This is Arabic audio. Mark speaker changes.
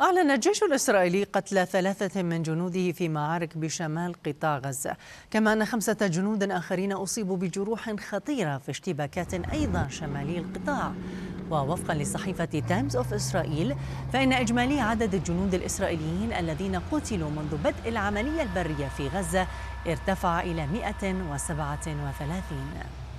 Speaker 1: أعلن الجيش الإسرائيلي قتل ثلاثة من جنوده في معارك بشمال قطاع غزة كما أن خمسة جنود آخرين أصيبوا بجروح خطيرة في اشتباكات أيضا شمالي القطاع ووفقا لصحيفة تايمز أوف إسرائيل فإن إجمالي عدد الجنود الإسرائيليين الذين قتلوا منذ بدء العملية البرية في غزة ارتفع إلى 137